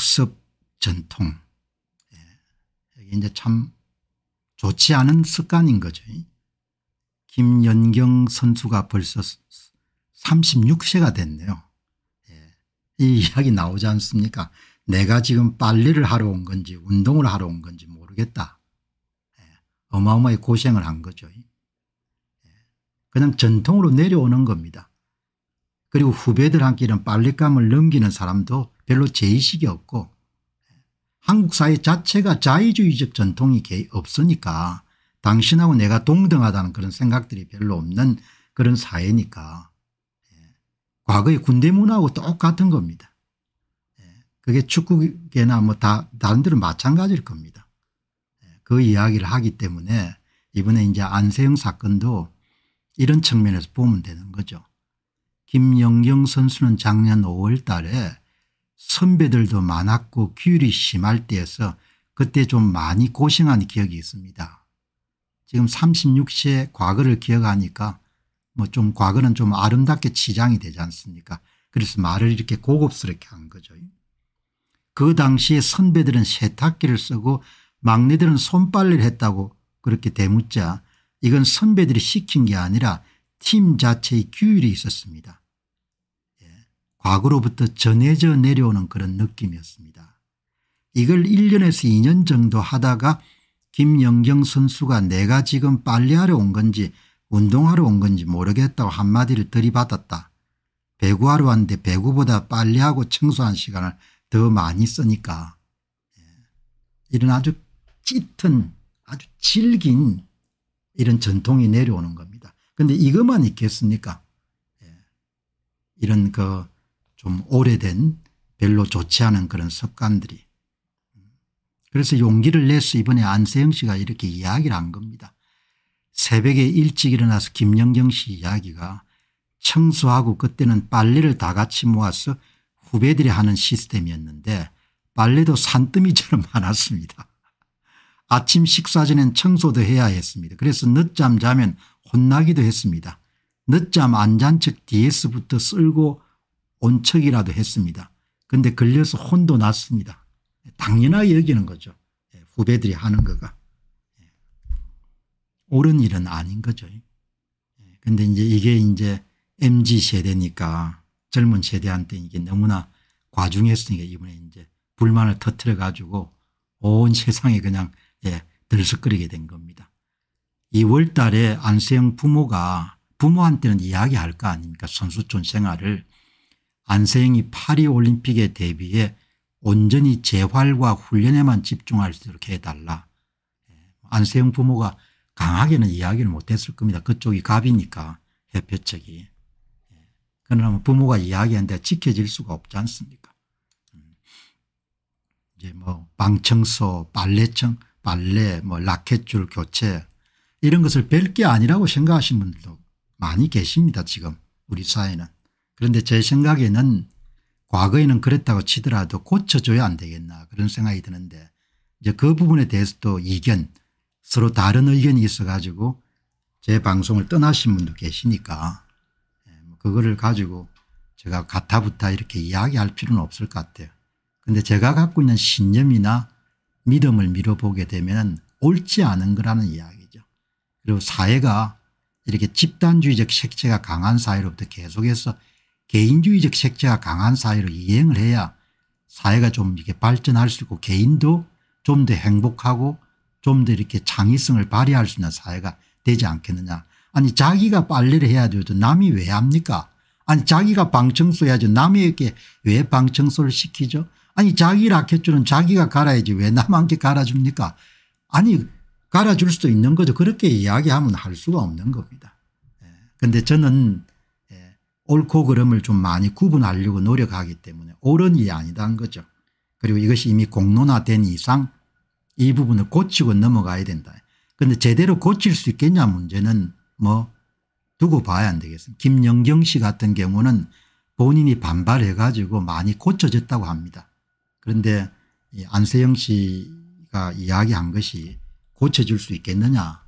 학습 전통. 이게 예, 이제 참 좋지 않은 습관인 거죠. 김연경 선수가 벌써 36세가 됐네요. 예, 이 이야기 나오지 않습니까? 내가 지금 빨리를 하러 온 건지 운동을 하러 온 건지 모르겠다. 예, 어마어마히 고생을 한 거죠. 그냥 전통으로 내려오는 겁니다. 그리고 후배들한테는 빨랫감을 넘기는 사람도 별로 제의식이 없고 한국 사회 자체가 자유주의적 전통이 없으니까 당신하고 내가 동등하다는 그런 생각들이 별로 없는 그런 사회니까 예, 과거의 군대 문화하고 똑같은 겁니다. 예, 그게 축구계나 뭐다 다른 데는 마찬가지일 겁니다. 예, 그 이야기를 하기 때문에 이번에 이제 안세영 사건도 이런 측면에서 보면 되는 거죠. 김영경 선수는 작년 5월 달에 선배들도 많았고 기율이 심할 때에서 그때 좀 많이 고생한 기억이 있습니다. 지금 3 6세 과거를 기억하니까 뭐 좀 과거는 좀 아름답게 치장이 되지 않습니까 그래서 말을 이렇게 고급스럽게 한 거죠. 그 당시에 선배들은 세탁기를 쓰고 막내들은 손빨래를 했다고 그렇게 대묻자 이건 선배들이 시킨 게 아니라 팀 자체의 규율이 있었습니다. 예. 과거로부터 전해져 내려오는 그런 느낌이었습니다. 이걸 1년에서 2년 정도 하다가 김영경 선수가 내가 지금 빨리하러 온 건지 운동하러 온 건지 모르겠다고 한마디를 들이받았다. 배구하러 왔는데 배구보다 빨리하고 청소한 시간을 더 많이 쓰니까 예. 이런 아주 짙은 아주 질긴 이런 전통이 내려오는 겁니다. 근데 이것만 있겠습니까? 예. 이런 그 좀 오래된 별로 좋지 않은 그런 습관들이. 그래서 용기를 내서 이번에 안세영 씨가 이렇게 이야기를 한 겁니다. 새벽에 일찍 일어나서 김영경 씨 이야기가 청소하고 그때는 빨래를 다 같이 모아서 후배들이 하는 시스템이었는데 빨래도 산더미처럼 많았습니다. 아침 식사 전엔 청소도 해야 했습니다. 그래서 늦잠 자면 혼나기도 했습니다. 늦잠 안 잔척 DS부터 쓸고 온 척이라도 했습니다. 근데 걸려서 혼도 났습니다. 당연하게 여기는 거죠. 예, 후배들이 하는 거가. 예. 옳은 일은 아닌 거죠. 예. 근데 이제 이게 이제 MG 세대니까 젊은 세대한테 이게 너무나 과중했으니까 이번에 이제 불만을 터트려 가지고 온 세상에 그냥 예, 들썩거리게 된 겁니다. 2월 달에 안세영 부모가 부모한테는 이야기할 거 아닙니까 선수촌 생활을 안세영이 파리 올림픽에 대비해 온전히 재활과 훈련에만 집중할 수 있도록 해달라. 예, 안세영 부모가 강하게는 이야기를 못했을 겁니다. 그쪽이 갑이니까 협회 측이. 예, 그러나 부모가 이야기하는데 지켜질 수가 없지 않습니까 음, 이제 뭐 방청소, 빨래청, 빨래, 뭐 라켓줄 교체 이런 것을 별 게 아니라고 생각하시는 분들도 많이 계십니다 지금 우리 사회는. 그런데 제 생각에는 과거에는 그랬다고 치더라도 고쳐줘야 안 되겠나 그런 생각이 드는데 이제 그 부분에 대해서도 이견 서로 다른 의견이 있어 가지고 제 방송을 떠나신 분도 계시니까 예, 뭐 그거를 가지고 제가 가타부타 이렇게 이야기할 필요는 없을 것 같아요. 근데 제가 갖고 있는 신념이나 믿음을 밀어보게 되면 옳지 않은 거라는 이야기 그리고 사회가 이렇게 집단주의적 색채가 강한 사회로부터 계속해서 개인주의적 색채가 강한 사회로 이행을 해야 사회가 좀 이렇게 발전할 수 있고 개인도 좀 더 행복하고 좀 더 이렇게 창의성을 발휘할 수 있는 사회가 되지 않겠느냐. 아니 자기가 빨래를 해야 되도 남이 왜 합니까? 아니 자기가 방청소 해야지 남에게 왜 방청소를 시키죠? 아니 자기 라켓줄은 자기가 갈아야지 왜 남한테 갈아줍니까? 아니 갈아줄 수도 있는 거죠. 그렇게 이야기하면 할 수가 없는 겁니다. 그런데 예. 저는 예, 옳고 그름을 좀 많이 구분하려고 노력하기 때문에 옳은이 일 아니다는 거죠. 그리고 이것이 이미 공론화된 이상 이 부분을 고치고 넘어가야 된다. 그런데 제대로 고칠 수 있겠냐 문제는 뭐 두고 봐야 안 되겠습니다. 김영경 씨 같은 경우는 본인이 반발해 가지고 많이 고쳐졌다고 합니다. 그런데 안세영 씨가 이야기한 것이 고쳐줄 수 있겠느냐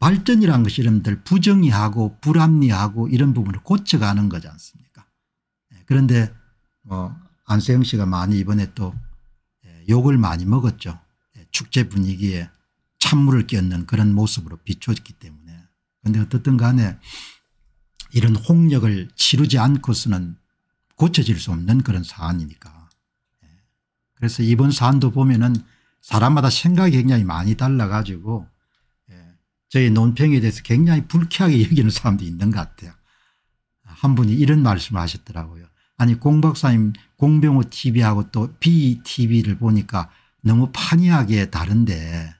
발전이란 것이 여러분들 부정의하고 불합리하고 이런 부분을 고쳐가는 거지 않습니까 예, 그런데 어, 안세영 씨가 많이 이번에 또 예, 욕을 많이 먹었죠. 예, 축제 분위기에 찬물을 끼얹는 그런 모습으로 비춰졌기 때문에 그런데 어떻든 간에 이런 홍역을 치르지 않고서는 고쳐질 수 없는 그런 사안이니까 그래서 이번 사안도 보면은 사람마다 생각이 굉장히 많이 달라가지고 예, 저희 논평에 대해서 굉장히 불쾌하게 여기는 사람도 있는 것 같아요. 한 분이 이런 말씀을 하셨더라고요. 아니 공 박사님 공병호 TV하고 또 BTV를 보니까 너무 판이하게 다른데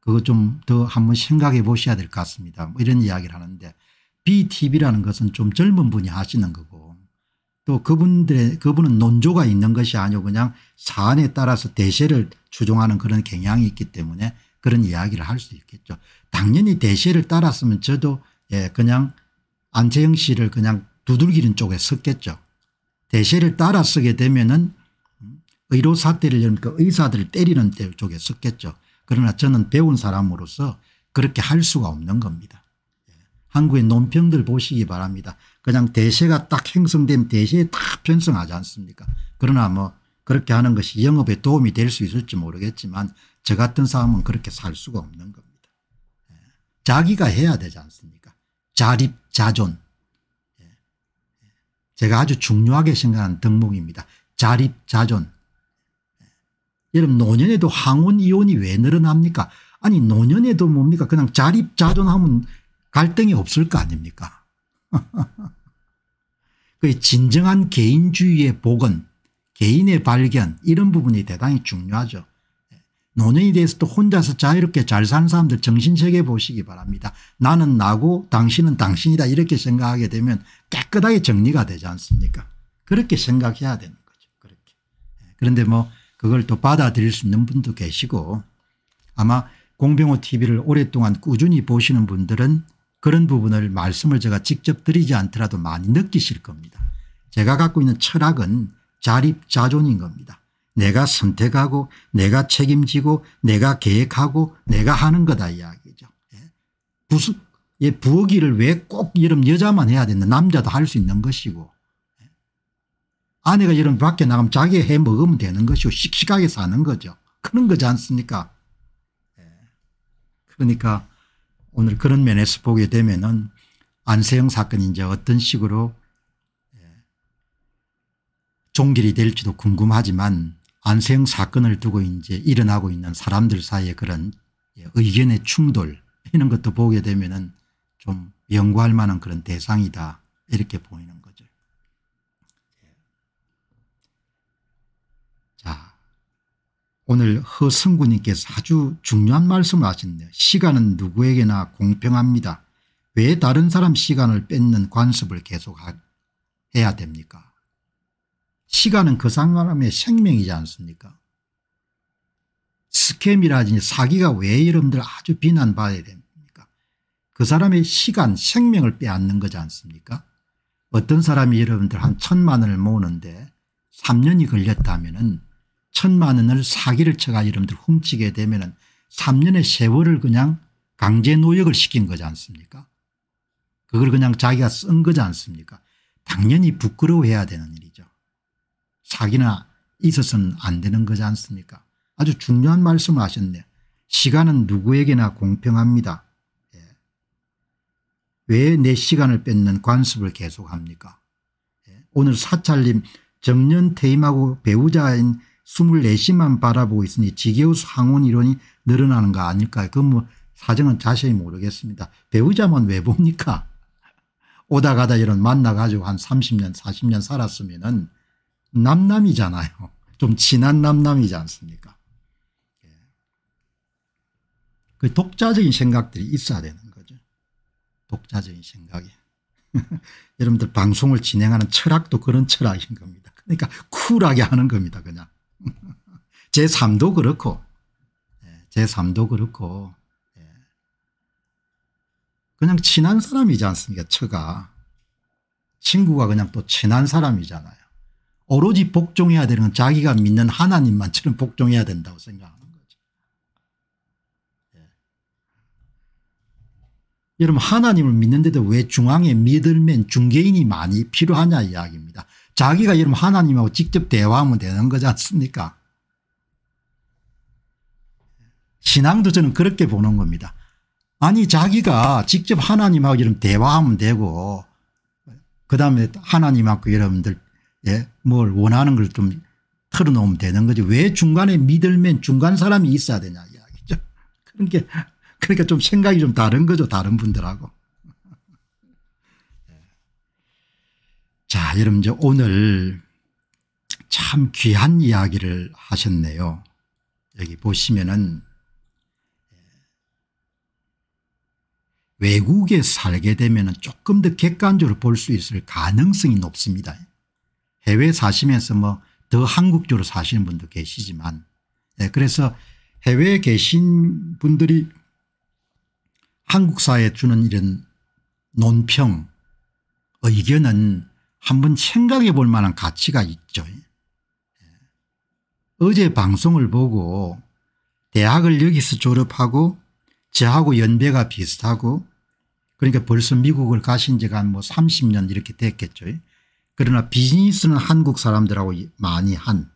그거 좀 더 한번 생각해 보셔야 될 것 같습니다. 뭐 이런 이야기를 하는데 BTV라는 것은 좀 젊은 분이 하시는 거고 또 그분들의 그분은 논조가 있는 것이 아니고 그냥 사안에 따라서 대세를 추종하는 그런 경향이 있기 때문에 그런 이야기를 할 수 있겠죠. 당연히 대세를 따랐으면 저도 예 그냥 안재영 씨를 그냥 두들기는 쪽에 섰겠죠. 대세를 따라 쓰게 되면은 의료 사태를 열니까 그 의사들을 때리는 쪽에 섰겠죠. 그러나 저는 배운 사람으로서 그렇게 할 수가 없는 겁니다. 예, 한국의 논평들 보시기 바랍니다. 그냥 대세가 딱 형성된 대세에 딱 편성하지 않습니까 그러나 뭐 그렇게 하는 것이 영업에 도움이 될 수 있을지 모르겠지만 저 같은 사람은 그렇게 살 수가 없는 겁니다. 예. 자기가 해야 되지 않습니까 자립 자존 예. 예. 제가 아주 중요하게 생각하는 덕목입니다. 자립 자존 여러분 노년에도 항원 이온이 왜 늘어납니까 아니 노년에도 뭡니까 그냥 자립 자존하면 갈등이 없을 거 아닙니까 그 진정한 개인주의의 복은 개인의 발견 이런 부분이 대단히 중요하죠. 예. 노년에대해서도 혼자서 자유롭게 잘 사는 사람들 정신세계 보시기 바랍니다. 나는 나고 당신은 당신이다 이렇게 생각하게 되면 깨끗하게 정리가 되지 않습니까 그렇게 생각해야 되는 거죠. 그렇게. 예. 그런데 뭐 그걸 또 받아들일 수 있는 분도 계시고 아마 공병호 tv를 오랫동안 꾸준히 보시는 분들은 그런 부분을 말씀을 제가 직접 드리지 않더라도 많이 느끼실 겁니다. 제가 갖고 있는 철학은 자립자존인 겁니다. 내가 선택하고 내가 책임지고 내가 계획하고 내가 하는 거다 이야기죠. 예. 부수, 예, 부엌일을 왜꼭 이런 여자만 해야 되는 남자도 할 수 있는 것이고 예. 아내가 이런 밖에 나가면 자기 해 먹으면 되는 것이고 씩씩하게 사는 거죠. 그런 거지 않습니까 예. 그러니까 오늘 그런 면에서 보게 되면은 안세영 사건이 이제 어떤 식으로 예, 종결이 될지도 궁금하지만 안세영 사건을 두고 이제 일어나고 있는 사람들 사이의 그런 예, 의견의 충돌 이런 것도 보게 되면은 좀 연구할 만한 그런 대상이다 이렇게 보이는 거죠. 오늘 허성구님께서 아주 중요한 말씀을 하셨네요. 시간은 누구에게나 공평합니다. 왜 다른 사람 시간을 뺏는 관습을 계속해야 됩니까 시간은 그 사람의 생명이지 않습니까 스캠이라든지 사기가 왜 여러분들 아주 비난받아야 됩니까 그 사람의 시간 생명을 빼앗는 거지 않습니까 어떤 사람이 여러분들 한 천만 원을 모으는데 3년이 걸렸다면 은 천만 원을 사기를 쳐가 여러분들 훔치게 되면 은 3년의 세월을 그냥 강제 노역을 시킨 거지 않습니까 그걸 그냥 자기가 쓴 거지 않습니까 당연히 부끄러워해야 되는 일이죠. 사기나 있어서는 안 되는 거지 않습니까 아주 중요한 말씀을 하셨네요. 시간은 누구에게나 공평합니다. 예. 왜내 시간을 뺏는 관습을 계속합니까 예. 오늘 사찰님 정년 퇴임하고 배우자인 24시만 바라보고 있으니 지계우 상온 이론이 늘어나는 거 아닐까요? 그뭐 사정은 자세히 모르겠습니다. 배우자만 왜 봅니까? 오다 가다 이런 만나가지고 한 30년 40년 살았으면 은 남남이잖아요. 좀 친한 남남이지 않습니까? 예. 그 독자적인 생각들이 있어야 되는 거죠. 독자적인 생각이. 여러분들 방송을 진행하는 철학도 그런 철학인 겁니다. 그러니까 쿨하게 하는 겁니다. 그냥 제 삶도 그렇고 예, 제 삶도 그렇고 예. 그냥 친한 사람이지 않습니까 처가 친구가 그냥 또 친한 사람이잖아요 오로지 복종해야 되는 건 자기가 믿는 하나님만처럼 복종해야 된다고 생각하는 거죠 예. 여러분 하나님을 믿는데도 왜 중앙에 믿을면 중개인이 많이 필요하냐 이야기입니다 자기가 여러분 하나님하고 직접 대화하면 되는 거지 않습니까 신앙도 저는 그렇게 보는 겁니다. 아니 자기가 직접 하나님하고 이런 대화하면 되고 그다음에 하나님하고 여러분들 예, 뭘 원하는 걸 좀 털어놓으면 되는 거지 왜 중간에 미들맨 중간 사람이 있어야 되냐 이야기죠. 그러니까, 그러니까 좀 생각이 좀 다른 거죠 다른 분들하고. 자 여러분 이제 오늘 참 귀한 이야기를 하셨네요. 여기 보시면은 외국에 살게 되면 조금 더 객관적으로 볼 수 있을 가능성이 높습니다. 해외 사시면서 뭐 더 한국적으로 사시는 분도 계시지만 네, 그래서 해외에 계신 분들이 한국 사회에 주는 이런 논평 의견은 한번 생각해 볼 만한 가치가 있죠. 네. 어제 방송을 보고 대학을 여기서 졸업하고 저하고 연배가 비슷하고 그러니까 벌써 미국을 가신 지가 뭐 30년 이렇게 됐겠죠. 그러나 비즈니스는 한국 사람들하고 많이 한